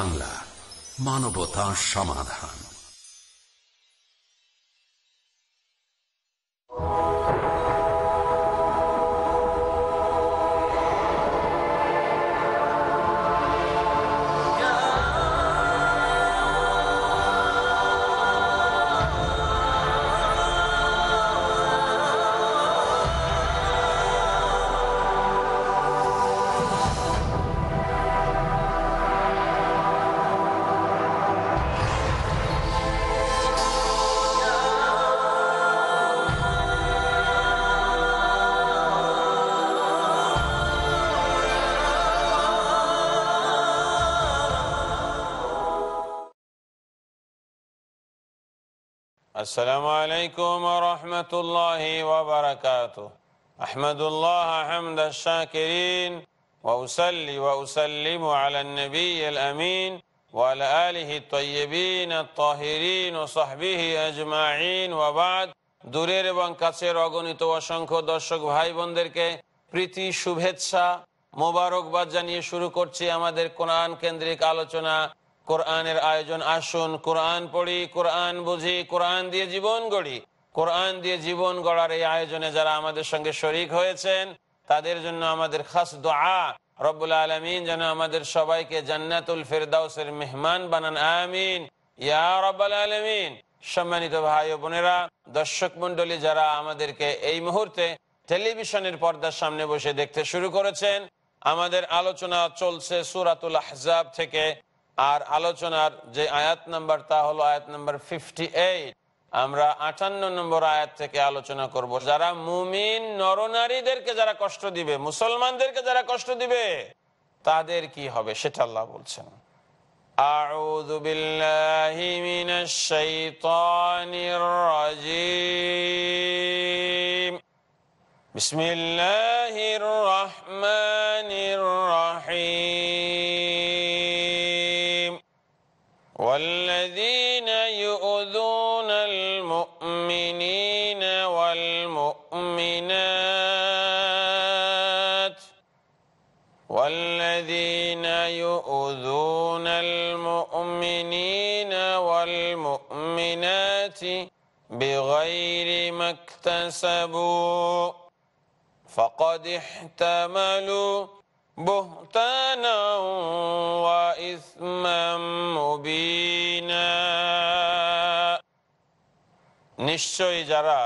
বাংলা মানবতা সমাধান السلام عليكم ورحمة الله وبركاته أحمد الله حمد الشاكرين وأسلي وأسلم على النبي الأمين وعلى آله الطيبين الطاهرين وصحبه أجمعين وبعد দূরের এবং কাছের অগণিত অসংখ্য দর্শক ভাই বোনদেরকে প্রীতি শুভেচ্ছা মোবারকবাদ জানিয়ে শুরু করছি আমাদের কোরআন কেন্দ্রিক আলোচনা কোরআনের আয়োজন আসুন কোরআন পড়ি কোরআন বুঝি কোরআন দিয়ে জীবন গড়ি কোরআন দিয়ে জীবন গড়ার এই আয়োজনে যারা আমাদের সঙ্গে শরিক হয়েছেন তাদের জন্য আমাদের খাস দোয়া রবুল আলমিন যেন আমাদের সবাইকে জান্নাতুল ফেরদাউসের মেহমান বানান আমিন ইয়া রব্বাল আলমিন সম্মানিত ভাই ও বোনেরা দর্শক মন্ডলী যারা আমাদেরকে এই মুহূর্তে টেলিভিশনের পর্দার সামনে বসে দেখতে শুরু করেছেন আমাদের আলোচনা চলছে সুরাতুল আহজাব থেকে আর আলোচনার যে আয়াত নাম্বার তা হলো আয়াত নাম্বার ফিফটি আমরা আটান্ন নম্বর আয়াত থেকে আলোচনা করব যারা মুমিন নরনারীদেরকে যারা কষ্ট দিবে মুসলমানদেরকে যারা কষ্ট দিবে তাদের কি হবে সেটা আল্লাহ বলছেন أعوذ بالله من الشيطان الرجيم بسم الله الرحمن الرحيم بغير নিশ্চয়ই যারা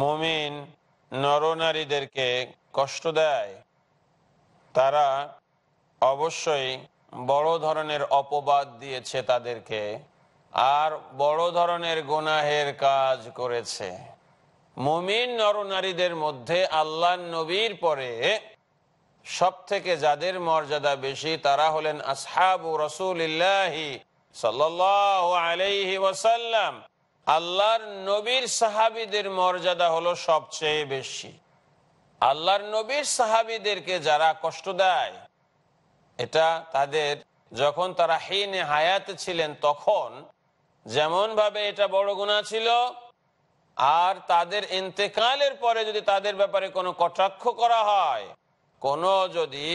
মুমিন নরনারীদেরকে কষ্ট দেয় তারা অবশ্যই বড় ধরনের অপবাদ দিয়েছে তাদেরকে আর বড় ধরনের গোনাহের কাজ করেছে মুমিন নরনারীদের মধ্যে আল্লাহ নবীর পরে সব থেকে যাদের মর্যাদা বেশি তারা হলেন আসহাবু রসুলিল্লাহি আল্লাহর নবীর সাহাবিদের মর্যাদা হলো সবচেয়ে বেশি আল্লাহর নবীর সাহাবিদেরকে যারা কষ্ট দেয় এটা তাদের যখন তারা হেনে হায়াতে ছিলেন তখন যেমন ভাবে এটা বড় গুণা ছিল আর তাদের ইন্তেকালের পরে যদি তাদের ব্যাপারে কোনো কটাক্ষ করা হয় কোন যদি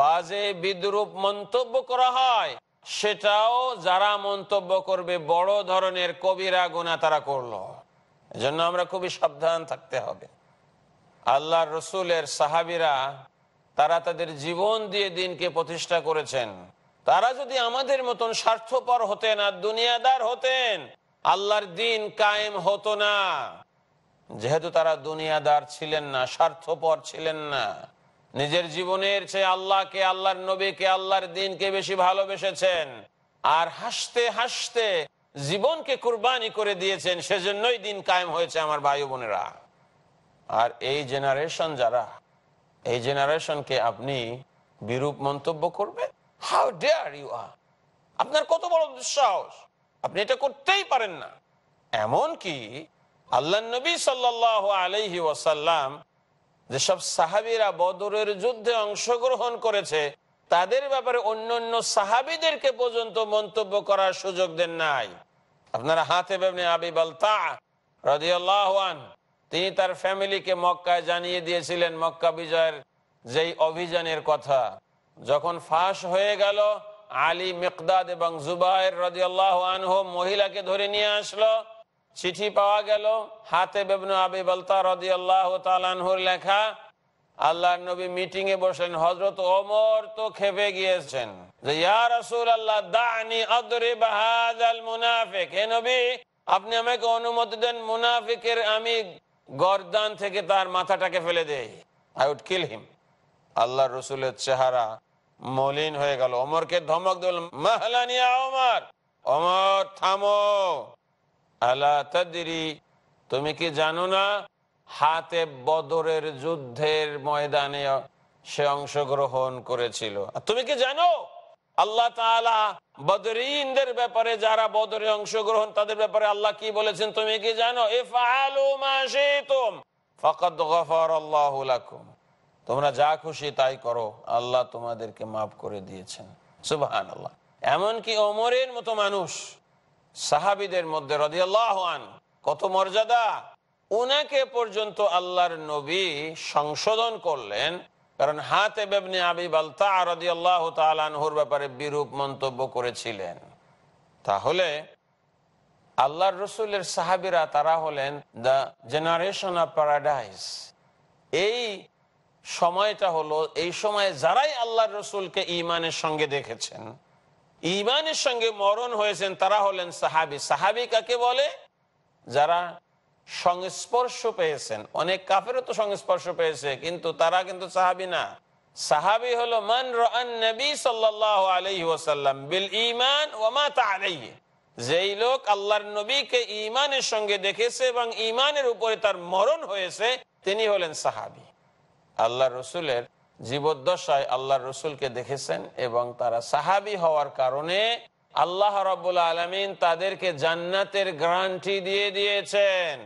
বাজে বিদ্রুপ মন্তব্য করা হয় সেটাও যারা মন্তব্য করবে বড় ধরনের কবিরা গুণা তারা করলো এজন্য আমরা খুবই সাবধান থাকতে হবে আল্লাহ রসুলের সাহাবিরা তারা তাদের জীবন দিয়ে দিনকে প্রতিষ্ঠা করেছেন তারা যদি আমাদের মতন স্বার্থপর হতেন আর দুনিয়াদার হতেন আল্লাহর দিন কায়েম হতো না যেহেতু তারা দুনিয়াদার ছিলেন না স্বার্থপর ছিলেন না নিজের জীবনের চেয়ে আল্লাহকে আল্লাহর নবীকে আল্লাহর দিনকে বেশি ভালোবেসেছেন আর হাসতে হাসতে জীবনকে কুরবানি করে দিয়েছেন সেজন্যই দিন কায়েম হয়েছে আমার ভাই বোনেরা আর এই জেনারেশন যারা এই জেনারেশনকে আপনি বিরূপ মন্তব্য করবেন হাউ ডেয়ার ইউ আর আপনার কত বড় দুঃসাহস আপনি এটা করতেই পারেন না এমন কি আল্লাহ নবী সাল্লাহ আলহি ওয়াসাল্লাম যেসব সাহাবিরা বদরের যুদ্ধে অংশগ্রহণ করেছে তাদের ব্যাপারে অন্য অন্য সাহাবিদেরকে পর্যন্ত মন্তব্য করার সুযোগ দেন নাই আপনারা হাতে বেবনে আবিব রাহান তিনি তার ফ্যামিলিকে মক্কায় জানিয়ে দিয়েছিলেন মক্কা বিজয়ের যেই অভিযানের কথা যখন ফাঁস হয়ে গেল আলী মেকদাদ এবং জুবাইর রাজি আল্লাহ আনহ মহিলাকে ধরে নিয়ে আসলো চিঠি পাওয়া গেল হাতে বেবন আবি বলতা রাজি আল্লাহ তালানহুর লেখা আল্লাহ নবী মিটিং এ বসেন হজরত ওমর তো খেপে গিয়েছেন আল্লাহ রসুলের চেহারা মলিন হয়ে গেল অমরকে ধমক দিল অমর অমর থামো আল্লাহ তুমি কি জানো না হাতে বদরের যুদ্ধের ময়দানে সে অংশগ্রহণ করেছিল তুমি কি জানো আল্লাহ তালা বদরিনদের ব্যাপারে যারা বদরে অংশগ্রহণ তাদের ব্যাপারে আল্লাহ কি বলেছেন তুমি কি জানো ফকত গফর আল্লাহ তোমরা যা খুশি তাই করো আল্লাহ তোমাদেরকে মাফ করে দিয়েছেন সুবাহান আল্লাহ এমনকি ওমরের মতো মানুষ সাহাবিদের মধ্যে রদিয়াল্লাহান কত মর্যাদা উনাকে পর্যন্ত আল্লাহর নবী সংশোধন করলেন কারণ হাতে বেবনে আবি বালতা ব্যাপারে বিরূপ মন্তব্য করেছিলেন তাহলে আল্লাহর রসুলের সাহাবিরা তারা হলেন দ্য জেনারেশন অফ প্যারাডাইস এই সময়টা হলো এই সময়ে যারাই আল্লাহ রসুলকে ইমানের সঙ্গে দেখেছেন ইমানের সঙ্গে মরণ হয়েছেন তারা হলেন সাহাবি সাহাবি কাকে বলে যারা সংস্পর্শ পেয়েছেন অনেক কাফেরও তো সংস্পর্শ পেয়েছে কিন্তু তারা কিন্তু সাহাবি না সাহাবি হলো যেই লোক আল্লাহর নবীকে ইমানের সঙ্গে দেখেছে এবং ইমানের উপরে তার মরণ হয়েছে তিনি হলেন সাহাবি আল্লাহ রসুলের জীবদ্দশায় আল্লাহ রসুলকে দেখেছেন এবং তারা সাহাবি হওয়ার কারণে আল্লাহ রবুল আলমিন তাদেরকে জান্নাতের গ্রান্টি দিয়ে দিয়েছেন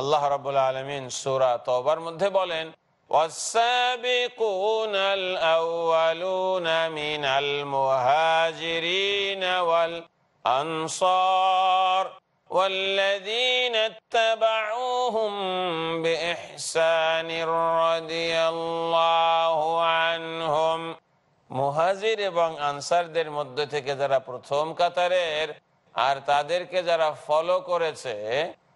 আল্লাহ রবুল আলমিন সুরা তবার মধ্যে বলেন والسابقون الأولون من المهاجرين والذين اتبعوهم بإحسان رضي الله عنهم মুহাজির এবং আনসারদের মধ্যে থেকে যারা প্রথম কাতারের আর তাদেরকে যারা ফলো করেছে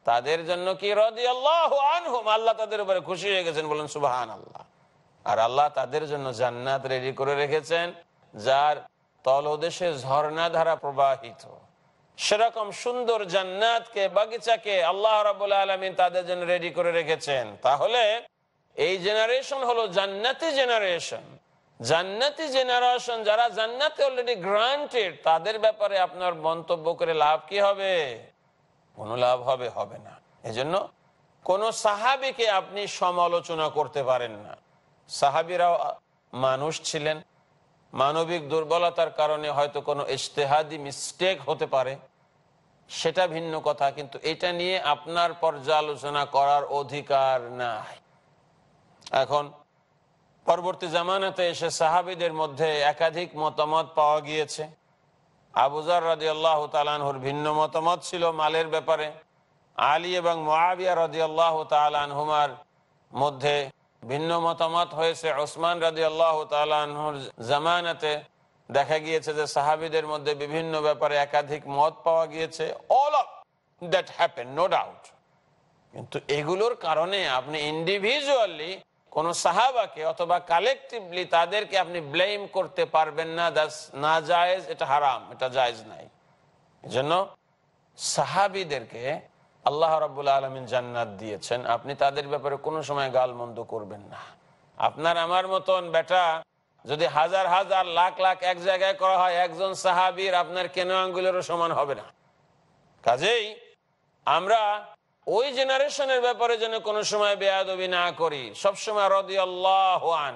তাদের জন্য কি রদি আল্লাহ আনহুম আল্লাহ তাদের উপরে খুশি হয়ে গেছেন বলেন সুবাহান আল্লাহ আর আল্লাহ তাদের জন্য জান্নাত রেডি করে রেখেছেন যার তলদেশে ঝর্ণা ধারা প্রবাহিত সেরকম সুন্দর জান্নাতকে বাগিচাকে আল্লাহ রাবুল আলমী তাদের জন্য রেডি করে রেখেছেন তাহলে এই জেনারেশন হলো জান্নাতি জেনারেশন জান্নাতি জেনারেশন যারা জান্নাতে অলরেডি গ্রান্টেড তাদের ব্যাপারে আপনার মন্তব্য করে লাভ কি হবে কোনো লাভ হবে হবে না এজন্য কোন সাহাবিকে আপনি সমালোচনা করতে পারেন না সাহাবিরাও মানুষ ছিলেন মানবিক দুর্বলতার কারণে হয়তো কোনো ইশতেহাদি মিস্টেক হতে পারে সেটা ভিন্ন কথা কিন্তু এটা নিয়ে আপনার পর্যালোচনা করার অধিকার নাই এখন পরবর্তী জামানাতে এসে সাহাবিদের মধ্যে একাধিক মতামত পাওয়া গিয়েছে আবুজার রাজি আল্লাহ তালানহুর ভিন্ন মতামত ছিল মালের ব্যাপারে আলী এবং মহাবিয়া রাজি আল্লাহ তালানহুমার মধ্যে ভিন্ন মতামত হয়েছে ওসমান রাজি আল্লাহ তালুর জামানাতে দেখা গিয়েছে যে সাহাবিদের মধ্যে বিভিন্ন ব্যাপারে একাধিক মত পাওয়া গিয়েছে all of that happen no doubt কিন্তু এগুলোর কারণে আপনি ইন্ডিভিজুয়ালি কোন সাহাবাকে অথবা কালেকটিভলি তাদেরকে আপনি ব্লেম করতে পারবেন না দাস না জায়েজ এটা হারাম এটা জায়েজ নাই এজন্য সাহাবিদেরকে আল্লাহ রব্বুল আলমিন জান্নাত দিয়েছেন আপনি তাদের ব্যাপারে কোনো সময় গাল মন্দ করবেন না আপনার আমার মতন বেটা যদি হাজার হাজার লাখ লাখ এক জায়গায় করা হয় একজন সাহাবির আপনার কেন আঙ্গুলেরও সমান হবে না কাজেই আমরা ওই জেনারেশনের ব্যাপারে যেন কোনো সময় বেয়াদবি না করি সবসময় রদি আল্লাহান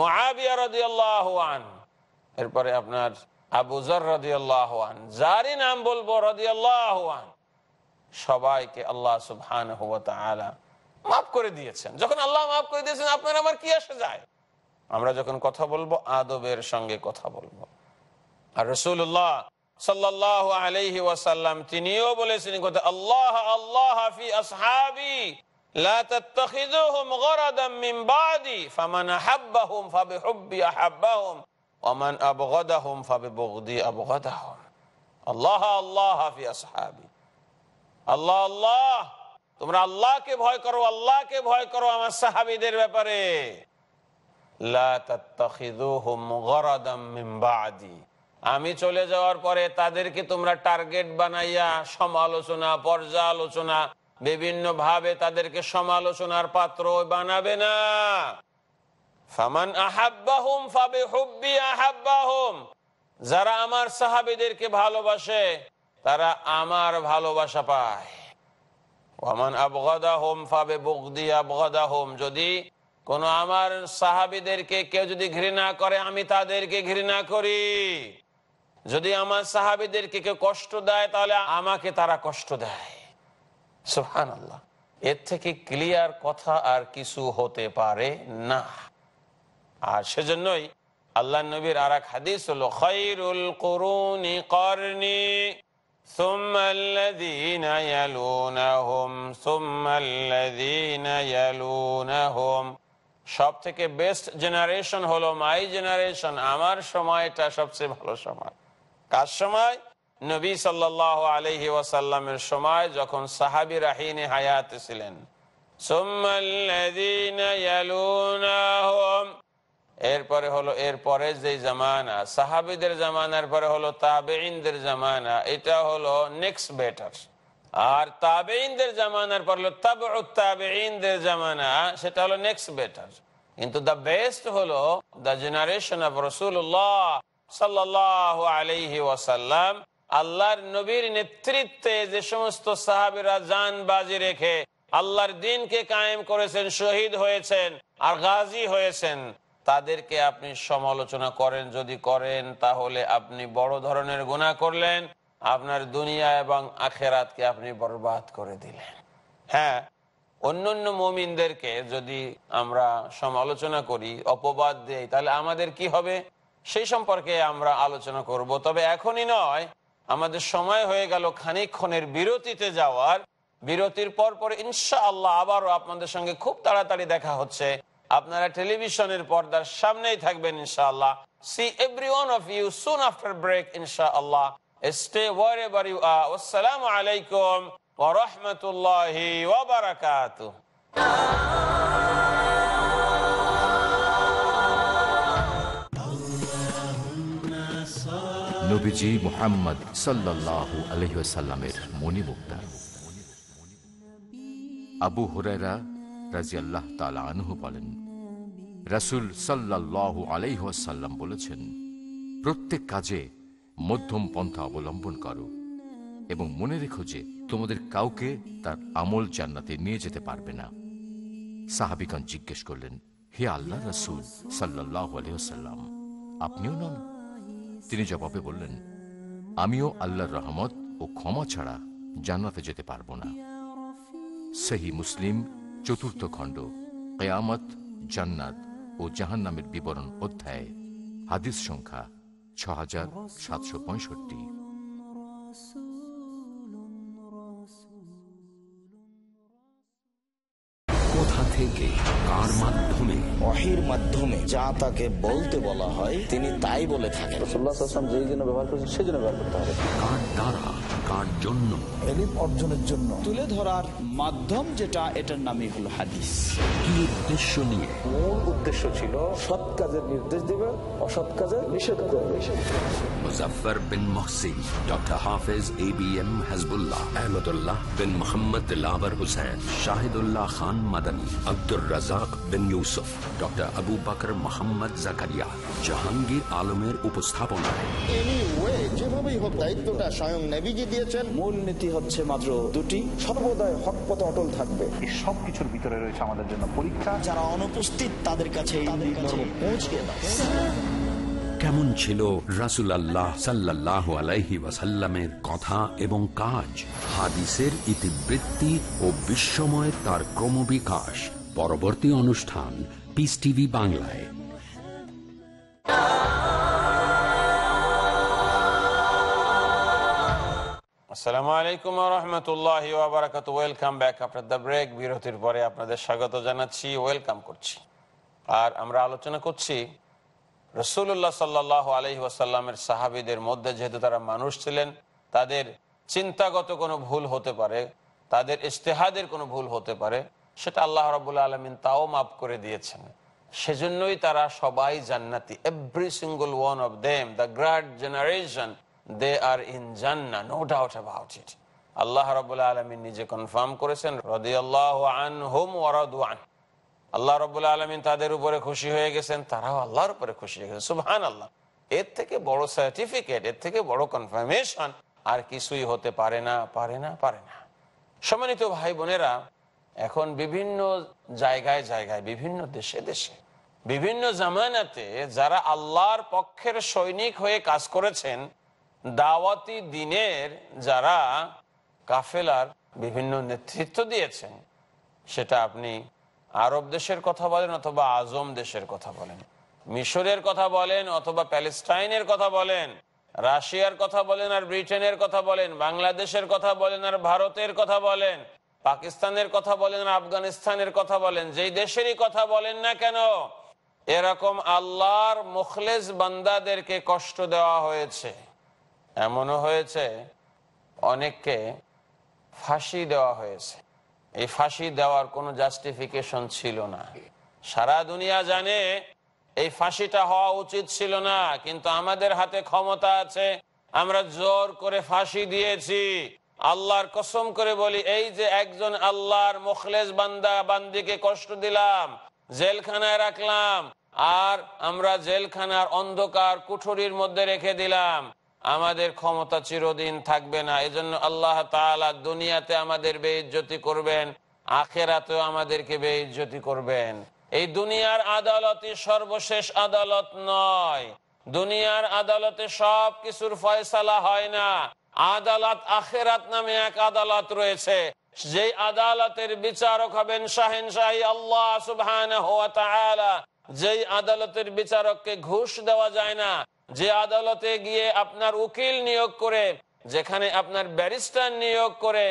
মহাবিয়া রদি আল্লাহান এরপরে আপনার আবুজর রদি আল্লাহান যারই নাম বলবো রদি আল্লাহান সবাইকে আল্লাহ সুবহান মাফ করে দিয়েছেন যখন আল্লাহ মাফ করে দিয়েছেন আপনার আমার কি আসে যায় আমরা যখন কথা বলবো আদবের সঙ্গে কথা বলবো আর রসুল্লাহ সাল্লাহ আল্লাহ আল্লাহ হাফি আসহাবি আল্লাহ আল্লাহ তোমরা আল্লাহকে ভয় করো আল্লাহকে ভয় করো আমার সাহাবিদের ব্যাপারে আমি চলে যাওয়ার পরে তাদেরকে তোমরা টার্গেট বানাইয়া সমালোচনা পর্যালোচনা বিভিন্ন ভাবে তাদেরকে সমালোচনার পাত্র বানাবে না ফাবে হুব্বি যারা আমার সাহাবিদেরকে ভালোবাসে তারা আমার ভালোবাসা পায় যদি কোন আমার সাহাবিদেরকে কেউ যদি ঘৃণা করে আমি তাদেরকে ঘৃণা করি যদি আমার সাহাবিদেরকে কেউ কষ্ট দেয় তাহলে আমাকে তারা কষ্ট দেয় সুহান এর থেকে ক্লিয়ার কথা আর কিছু হতে পারে না আর সেজন্যই আল্লাহ নবীর আর এক হাদিস হলো খৈরুল করুন করনি সব থেকে বেস্ট জেনারেশন হলো মাই জেনারেশন আমার সময়টা সবচেয়ে ভালো সময় কার সময় নবী সাল আলহি ওয়াসাল্লামের সময় যখন সাহাবি রাহিনী হায়াতে ছিলেন এরপরে হলো এরপরে যে জামানা সাহাবিদের জামানার পরে হলো তাবেইনদের জামানা এটা হলো নেক্সট বেটার আর তাবেইনদের জামানার পর হলো তাবেইনদের জামানা সেটা হলো নেক্সট বেটার কিন্তু দ্য বেস্ট হলো দ্য জেনারেশন অফ রসুল্লাহ সাল্লাহ আলহি ওয়াসাল্লাম আল্লাহর নবীর নেতৃত্বে যে সমস্ত সাহাবিরা যান বাজি রেখে আল্লাহর দিনকে কায়েম করেছেন শহীদ হয়েছেন আর গাজী হয়েছেন তাদেরকে আপনি সমালোচনা করেন যদি করেন তাহলে আপনি বড় ধরনের গুণা করলেন আপনার দুনিয়া এবং আখেরাতকে আপনি বরবাদ করে দিলেন হ্যাঁ অন্য মমিনদেরকে যদি আমরা সমালোচনা করি অপবাদ দিই তাহলে আমাদের কি হবে সেই সম্পর্কে আমরা আলোচনা করব তবে এখনই নয় আমাদের সময় হয়ে গেল খানিক্ষণের বিরতিতে যাওয়ার বিরতির পর পর ইনশা আল্লাহ আবারও আপনাদের সঙ্গে খুব তাড়াতাড়ি দেখা হচ্ছে আপনারা টেলিভিশনের পর্দার সামনেই থাকবেন ইনশাআল্লাহ see every one of you soon after break ইনশাআল্লাহ স্টে ওয়ার এভার ইউ আসসালামু আলাইকুম ওয়া রাহমাতুল্লাহি ওয়া মোহাম্মদ সাল্লাল্লাহু আবু হুরায়রা রাজিয়াল্লাহ তালা আনহু বলেন রাসুল সাল্লাহ আলাইহাল্লাম বলেছেন প্রত্যেক কাজে মধ্যম পন্থা অবলম্বন করো এবং মনে রেখো যে তোমাদের কাউকে তার আমল জান্নাতে নিয়ে যেতে পারবে না সাহাবিকান জিজ্ঞেস করলেন হে আল্লাহ রাসুল সাল্লাহ আপনিও নন তিনি জবাবে বললেন আমিও আল্লাহর রহমত ও ক্ষমা ছাড়া জান্নাতে যেতে পারবো না সেহী মুসলিম চতুর্থ খণ্ড কেয়ামত জান্নাত ও জাহান্নামের বিবরণ অধ্যায় হাদিস সংখ্যা ছ হাজার সাতশো পঁয়ষট্টি কোথা থেকে কার মাধ্যমে মাধ্যমে যা তাকে বলতে বলা হয় তিনি তাই বলে থাকেন যেই জন্য ব্যবহার করছেন সেই জন্য ব্যবহার করতে হবে কার কার জন্য অর্জনের জন্য তুলে ধরার মাধ্যম যেটা এটার নামই হল হাদিস কি উদ্দেশ্য নিয়ে মূল উদ্দেশ্য ছিল সৎ কাজের নির্দেশ দেবে অসৎ কাজের নিষেধ করবে বিন doctor Hafez A B M বিন মোহাম্মদ শাহিদুল্লাহ খান আব্দুর বিন ডক্টর আবু বাকর মোহাম্মদ জাহাঙ্গীর আলমের উপস্থাপনায় যেভাবেই হোক দায়িত্বটা স্বয়ং নেবিজি দিয়েছেন মূল নীতি হচ্ছে মাত্র দুটি সর্বদাই হক পথে অটল থাকবে এই সব ভিতরে রয়েছে আমাদের জন্য পরীক্ষা যারা অনুপস্থিত তাদের কাছে পৌঁছে কেমন ছিল রাসুল আল্লাহ সাল্লাহ আলাইহি ওয়াসাল্লামের কথা এবং কাজ হাদিসের ইতিবৃত্তি ও বিশ্বময় তার ক্রমবিকাশ পরবর্তী অনুষ্ঠান পিস টিভি বাংলায় আলাইকুম ওয়েলকাম ব্যাক দ্য ব্রেক বিরতির পরে আপনাদের স্বাগত জানাচ্ছি ওয়েলকাম করছি আর আমরা আলোচনা করছি মধ্যে যেহেতু তারা মানুষ ছিলেন তাদের চিন্তাগত কোনো ভুল হতে পারে তাদের ইস্তেহাদের কোনো ভুল হতে পারে সেটা আল্লাহ রবুল্লা আলমিন তাও মাফ করে দিয়েছেন সেজন্যই তারা সবাই জান্নাতি every single one of them the great generation they are in জান্না নো ডাউট অ্যাবাউট ইট আল্লাহ রবুল্লা আলমিন নিজে কনফার্ম করেছেন রদি আল্লাহ আন হোম ওয়ারদান আল্লাহ রবুল্লা আলমিন তাদের উপরে খুশি হয়ে গেছেন তারাও আল্লাহর উপরে খুশি হয়ে গেছেন সুবহান আল্লাহ এর থেকে বড় সার্টিফিকেট এর থেকে বড় কনফার্মেশন আর কিছুই হতে পারে না পারে না পারে না সম্মানিত ভাই বোনেরা এখন বিভিন্ন জায়গায় জায়গায় বিভিন্ন দেশে দেশে বিভিন্ন জামানাতে যারা আল্লাহর পক্ষের সৈনিক হয়ে কাজ করেছেন দাওয়াতি দিনের যারা কাফেলার বিভিন্ন নেতৃত্ব দিয়েছেন সেটা আপনি আরব দেশের কথা বলেন অথবা আজম দেশের কথা বলেন মিশরের কথা বলেন অথবা প্যালেস্টাইনের কথা বলেন রাশিয়ার কথা বলেন আর ব্রিটেনের কথা বলেন বাংলাদেশের কথা বলেন আর ভারতের কথা বলেন পাকিস্তানের কথা বলেন আর আফগানিস্তানের কথা বলেন যেই দেশেরই কথা বলেন না কেন এরকম আল্লাহর মুখলেস বান্দাদেরকে কষ্ট দেওয়া হয়েছে এমনও হয়েছে অনেককে ফাঁসি দেওয়া হয়েছে এই ফাঁসি দেওয়ার কোনো জাস্টিফিকেশন ছিল না সারা দুনিয়া জানে এই ফাঁসিটা হওয়া উচিত ছিল না কিন্তু আমাদের হাতে ক্ষমতা আছে আমরা জোর করে ফাঁসি দিয়েছি আল্লাহর কসম করে বলি এই যে একজন আল্লাহর মুখলেজ বান্দা বান্দিকে কষ্ট দিলাম জেলখানায় রাখলাম আর আমরা জেলখানার অন্ধকার কুঠুরির মধ্যে রেখে দিলাম আমাদের ক্ষমতা চিরদিন থাকবে না এজন্য আল্লাহ তালা দুনিয়াতে আমাদের বেইজ্জতি করবেন আখেরাতেও আমাদেরকে বেইজ্জতি করবেন এই দুনিয়ার আদালতই সর্বশেষ আদালত নয় দুনিয়ার আদালতে সব কিছুর ফয়সালা হয় না আদালত আখেরাত নামে এক আদালত রয়েছে যে আদালতের বিচারক হবেন শাহী আল্লাহ সুবহান যেই আদালতের বিচারককে ঘুষ দেওয়া যায় না যে আদালতে গিয়ে আপনার উকিল নিয়োগ করে যেখানে আপনার ব্যারিস্টার নিয়োগ করে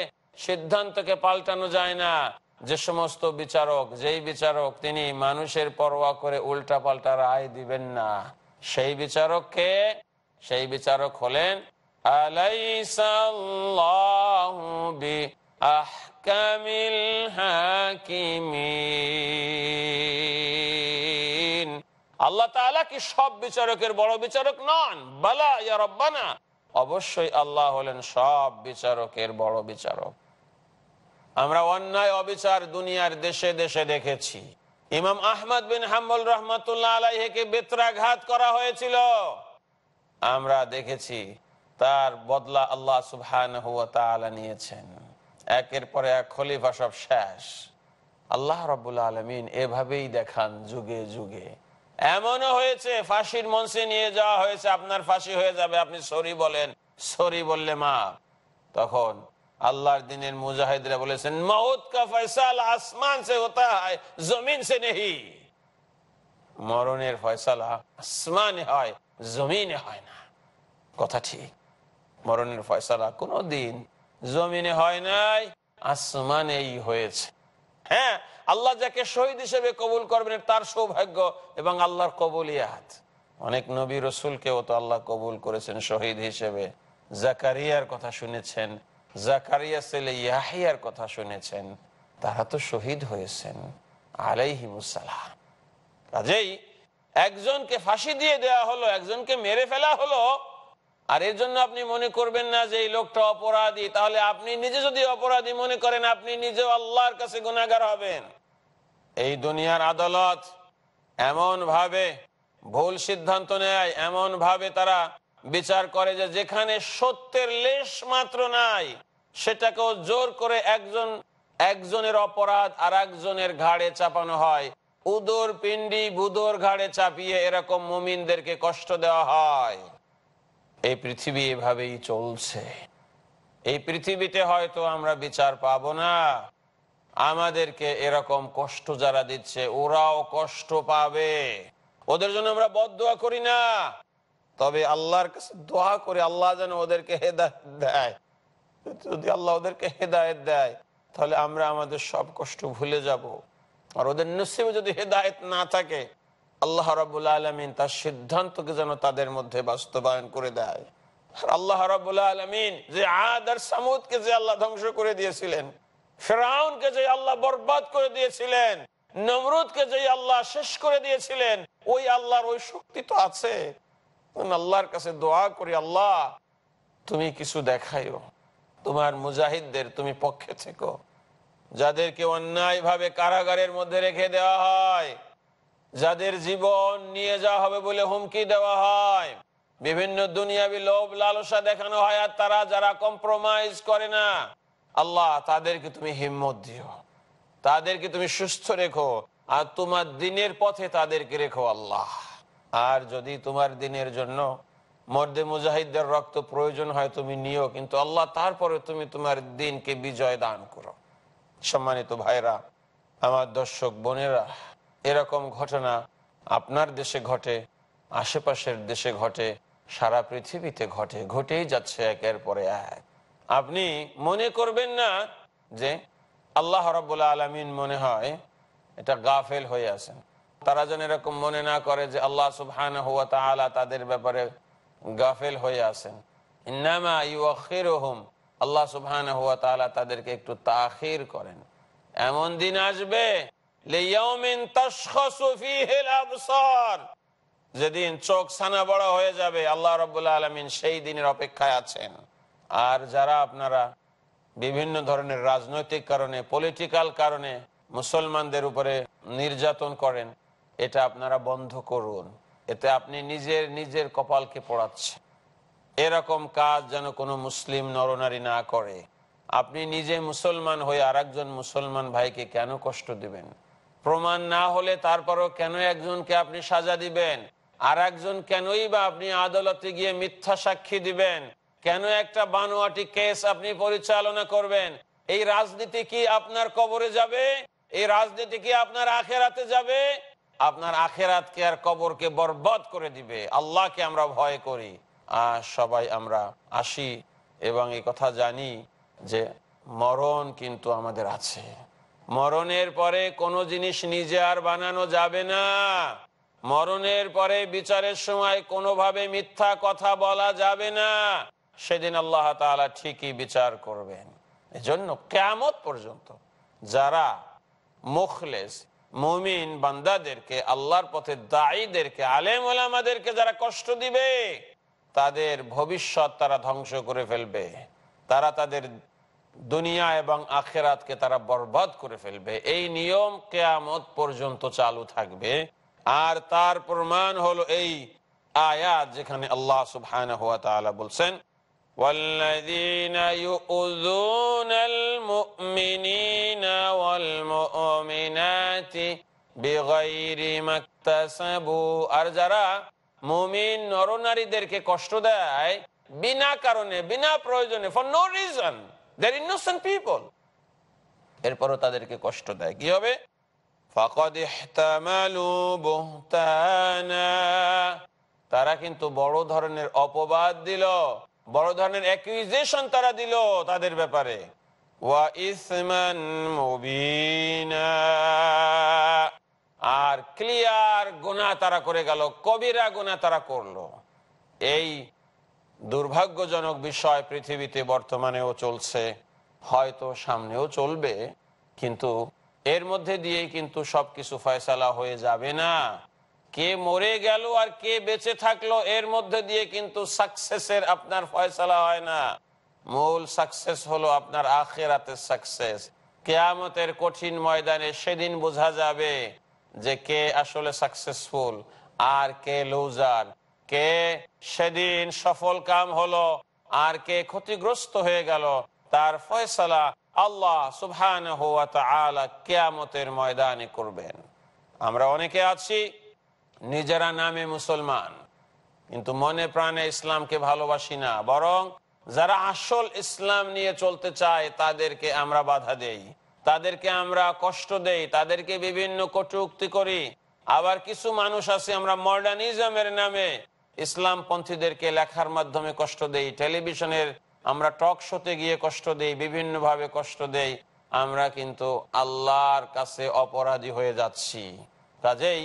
সিদ্ধান্তকে পাল্টানো যায় না যে সমস্ত বিচারক যেই বিচারক তিনি মানুষের পরোয়া করে উল্টা পাল্টা রায় দিবেন না সেই বিচারককে সেই বিচারক হলেন আহকামিল হাকিমিন আল্লাহ তালা কি সব বিচারকের বড় বিচারক নন বালা ইয়া রব্বানা অবশ্যই আল্লাহ হলেন সব বিচারকের বড় বিচারক আমরা অন্যায় অবিচার দুনিয়ার দেশে দেশে দেখেছি ইমাম আহমদ বিন হাম্বল রহমতুল্লাহ আলাইহকে বেতরাঘাত করা হয়েছিল আমরা দেখেছি তার বদলা আল্লাহ সুবহান নিয়েছেন একের পরে এক খলিফা সব শেষ আল্লাহ রবুল্লা আলমিন এভাবেই দেখান যুগে যুগে এমনও হয়েছে ফাঁসির মঞ্চে নিয়ে যাওয়া হয়েছে আপনার ফাঁসি হয়ে যাবে আপনি সরি বলেন সরি বললে মা তখন আল্লাহর দিনের মুজাহিদরা বলেছেন মৌত কা ফয়সাল আসমান সে জমিন সে নেহি মরণের ফয়সালা আসমান হয় জমিনে হয় না কথা ঠিক মরণের ফয়সালা কোনো দিন জমিনে হয় নাই আসমানেই হয়েছে হ্যাঁ আল্লাহ যাকে শহীদ হিসেবে কবুল করবেন তার সৌভাগ্য এবং আল্লাহর কবুলিয়াত অনেক নবী রসুলকেও তো আল্লাহ কবুল করেছেন শহীদ হিসেবে জাকারিয়ার কথা শুনেছেন জাকারিয়া ছেলে ইয়াহিয়ার কথা শুনেছেন তারা তো শহীদ হয়েছেন আলাইহিমুসালাম কাজেই একজনকে ফাঁসি দিয়ে দেয়া হলো একজনকে মেরে ফেলা হলো আর এর জন্য আপনি মনে করবেন না যে এই লোকটা অপরাধী তাহলে আপনি নিজে যদি অপরাধী মনে করেন আপনি নিজে আল্লাহর কাছে গুণাগার হবেন এই দুনিয়ার আদালত এমন ভাবে ভুল সিদ্ধান্ত নেয় এমন ভাবে তারা বিচার করে যে যেখানে সত্যের লেশ মাত্র নাই সেটাকেও জোর করে একজন একজনের অপরাধ আর একজনের ঘাড়ে চাপানো হয় উদর পিন্ডি বুদোর ঘাড়ে চাপিয়ে এরকম মুমিনদেরকে কষ্ট দেওয়া হয় এই পৃথিবী এভাবেই চলছে এই পৃথিবীতে হয়তো আমরা বিচার পাব না আমাদেরকে এরকম কষ্ট যারা দিচ্ছে ওরাও কষ্ট পাবে ওদের জন্য আমরা বদোয়া করি না তবে আল্লাহর কাছে দোয়া করি আল্লাহ যেন ওদেরকে হেদায়ত দেয় যদি আল্লাহ ওদেরকে হেদায়ত দেয় তাহলে আমরা আমাদের সব কষ্ট ভুলে যাব আর ওদের নসিবে যদি হেদায়ত না থাকে আল্লাহ রাবুল আলমিন তার সিদ্ধান্তকে যেন তাদের মধ্যে বাস্তবায়ন করে দেয় আল্লাহ আলমিন যে আদ আর যে আল্লাহ ধ্বংস করে দিয়েছিলেন যে আল্লাহ বরবাদ করে দিয়েছিলেন যে আল্লাহ শেষ করে দিয়েছিলেন ওই আল্লাহর ওই শক্তি তো আছে আল্লাহর কাছে দোয়া করি আল্লাহ তুমি কিছু দেখাইও তোমার মুজাহিদদের তুমি পক্ষে থেকো যাদেরকে ভাবে কারাগারের মধ্যে রেখে দেওয়া হয় যাদের জীবন নিয়ে যাওয়া হবে বলে হুমকি দেওয়া হয় বিভিন্ন দুনিয়াবি লোভ লালসা দেখানো হয় আর তারা যারা কম্প্রোমাইজ করে না আল্লাহ তাদেরকে তুমি হিম্মত দিও তাদেরকে তুমি সুস্থ রেখো আর তোমার দিনের পথে তাদেরকে রেখো আল্লাহ আর যদি তোমার দিনের জন্য মর্দে মুজাহিদদের রক্ত প্রয়োজন হয় তুমি নিও কিন্তু আল্লাহ তারপরে তুমি তোমার দিনকে বিজয় দান করো সম্মানিত ভাইরা আমার দর্শক বোনেরা এরকম ঘটনা আপনার দেশে ঘটে আশেপাশের দেশে ঘটে সারা পৃথিবীতে ঘটে ঘটেই যাচ্ছে একের পরে এক আপনি মনে করবেন না যে আল্লাহ রবাহ আলমিন মনে হয় এটা গাফেল হয়ে আছেন তারা যেন এরকম মনে না করে যে আল্লাহ সুবহান হুয়া তালা তাদের ব্যাপারে গাফেল হয়ে আছেন ইন্নামা ইউখির আল্লাহ সুবহান হুয়া তালা তাদেরকে একটু তাখির করেন এমন দিন আসবে যেদিন চোখ সানা বড় হয়ে যাবে আল্লাহ রবাহ আলমিন সেই দিনের অপেক্ষায় আছেন আর যারা আপনারা বিভিন্ন ধরনের রাজনৈতিক কারণে পলিটিক্যাল কারণে মুসলমানদের উপরে নির্যাতন করেন এটা আপনারা বন্ধ করুন এতে আপনি নিজের নিজের কপালকে পড়াচ্ছেন এরকম কাজ যেন কোনো মুসলিম নরনারী না করে আপনি নিজে মুসলমান হয়ে আর মুসলমান ভাইকে কেন কষ্ট দিবেন প্রমাণ না হলে তারপরও কেন একজনকে আপনি সাজা দিবেন আর একজন কেনই বা আপনি আদালতে গিয়ে মিথ্যা সাক্ষী দিবেন কেন একটা বানোয়াটি কেস আপনি পরিচালনা করবেন এই রাজনীতি কি আপনার কবরে যাবে এই রাজনীতি কি আপনার আখেরাতে যাবে আপনার আখেরাতকে আর কবরকে বরবাদ করে দিবে আল্লাহকে আমরা ভয় করি আর সবাই আমরা আসি এবং এই কথা জানি যে মরণ কিন্তু আমাদের আছে মরণের পরে কোনো জিনিস নিজে আর বানানো যাবে না মরণের পরে বিচারের সময় কোনোভাবে মিথ্যা কথা বলা যাবে না সেদিন আল্লাহ তালা ঠিকই বিচার করবেন এজন্য কেমত পর্যন্ত যারা মুখলেস মুমিন বান্দাদেরকে আল্লাহর পথে দায়ীদেরকে আলেম ওলামাদেরকে যারা কষ্ট দিবে তাদের ভবিষ্যৎ তারা ধ্বংস করে ফেলবে তারা তাদের দুনিয়া এবং আখেরাতকে তারা বরবাদ করে ফেলবে এই নিয়ম কেয়ামত পর্যন্ত চালু থাকবে আর তার প্রমাণ হলো এই আয়াত যেখানে আল্লাহ সুবহান হুয়া তালা বলছেন والذين يؤذون المؤمنين والمؤمنات بغير ما اكتسبوا আর যারা মুমিন নরনারীদেরকে কষ্ট দেয় বিনা কারণে বিনা প্রয়োজনে for no reason They're innocent people এরপরও তাদেরকে কষ্ট দেয় কি হবে তারা কিন্তু বড় ধরনের অপবাদ দিল বড় ধরনের তারা দিল তাদের ব্যাপারে আর ক্লিয়ার গোনা তারা করে গেল কবিরা গোনা তারা করলো এই দুর্ভাগ্যজনক বিষয় পৃথিবীতে বর্তমানেও চলছে হয়তো সামনেও চলবে কিন্তু এর মধ্যে দিয়ে কিন্তু সবকিছু ফয়সালা হয়ে যাবে না কে মরে গেল আর কে বেঁচে থাকলো এর মধ্যে দিয়ে কিন্তু সাকসেসের আপনার ফয়সালা হয় না মূল সাকসেস হলো আপনার আখেরাতের সাকসেস কেয়ামতের কঠিন ময়দানে সেদিন বোঝা যাবে যে কে আসলে সাকসেসফুল আর কে লৌজার কে সেদিন সফল কাম হলো আর কে ক্ষতিগ্রস্ত হয়ে গেল তার ফয়সলা আল্লাহ সুবহান কেয়ামতের ময়দানে করবেন আমরা অনেকে আছি নিজেরা নামে মুসলমান কিন্তু মনে প্রাণে ইসলামকে ভালোবাসি না বরং যারা আসল ইসলাম নিয়ে চলতে চায় তাদেরকে আমরা বাধা দেই তাদেরকে আমরা কষ্ট দেই তাদেরকে বিভিন্ন কটুক্তি করি আবার কিছু মানুষ আছে আমরা মডার্নিজমের নামে ইসলাম পন্থীদেরকে লেখার মাধ্যমে কষ্ট দেই টেলিভিশনের আমরা টক শোতে গিয়ে কষ্ট দেই বিভিন্নভাবে কষ্ট দেই আমরা কিন্তু আল্লাহর কাছে অপরাধী হয়ে যাচ্ছি কাজেই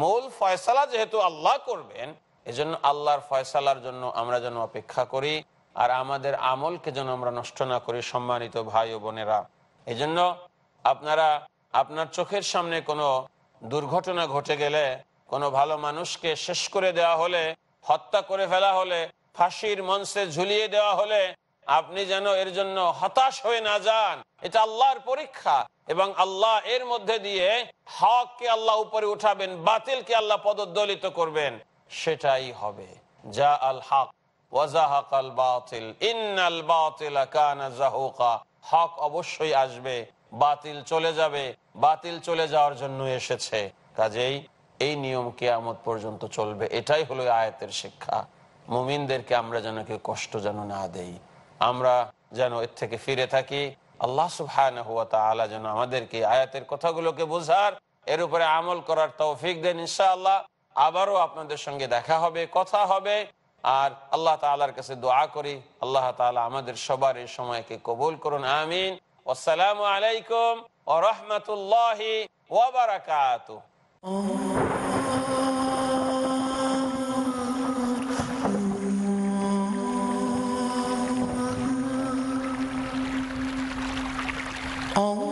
মূল ফয়সালা যেহেতু আল্লাহ করবেন এজন্য আল্লাহর ফয়সালার জন্য আমরা যেন অপেক্ষা করি আর আমাদের আমলকে যেন আমরা নষ্ট না করি সম্মানিত ভাই ও বোনেরা এজন্য আপনারা আপনার চোখের সামনে কোনো দুর্ঘটনা ঘটে গেলে কোনো ভালো মানুষকে শেষ করে দেওয়া হলে হত্যা করে ফেলা হলে ফাঁসির মঞ্চে ঝুলিয়ে দেওয়া হলে আপনি যেন এর জন্য হতাশ হয়ে না যান এটা আল্লাহর পরীক্ষা এবং আল্লাহ এর মধ্যে দিয়ে হককে আল্লাহ উপরে উঠাবেন বাতিল কে আল্লাহ পদদলিত করবেন সেটাই হবে যা আল হক আসবে বাতিল চলে যাবে বাতিল চলে যাওয়ার জন্য এসেছে কাজেই এই নিয়ম কেয়ামত পর্যন্ত চলবে এটাই হলো আয়াতের শিক্ষা মুমিনদেরকে আমরা যেন কেউ কষ্ট যেন না দেই আমরা যেন এর থেকে ফিরে থাকি আল্লাহ সুহান হুয়া তালা যেন আমাদেরকে আয়াতের কথাগুলোকে বোঝার এর উপরে আমল করার তৌফিক দেন ইনশাআল্লাহ আবারও আপনাদের সঙ্গে দেখা হবে কথা হবে আর আল্লাহ তালার কাছে দোয়া করি আল্লাহ তালা আমাদের সবার এই সময়কে কবুল করুন আমিন আসসালামু আলাইকুম ও রহমতুল্লাহ ওবরাকাত Oh on oh.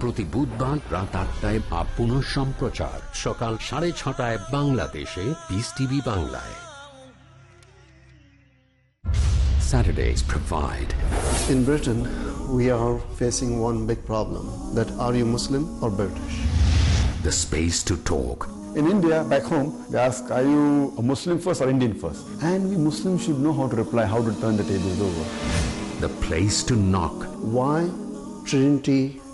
প্রতি বুধবার রাত আটটায় বা পুনঃ সম্প্রচার সকাল সাড়ে ছটায় বাংলাদেশে পিস টিভি বাংলায় Saturdays provide. In Britain, we are facing one big problem. That are you Muslim or British? The space to talk. In India, back home, they ask, are you a Muslim first or Indian first? And we Muslims should know how to reply, how to turn the tables over. The place to knock. Why Trinity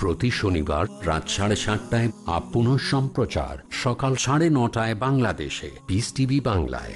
প্রতি শনিবার রাত সাড়ে সাতটায় up সম্প্রচার সকাল সাড়ে নটায় বাংলাদেশে পিস টিভি বাংলায়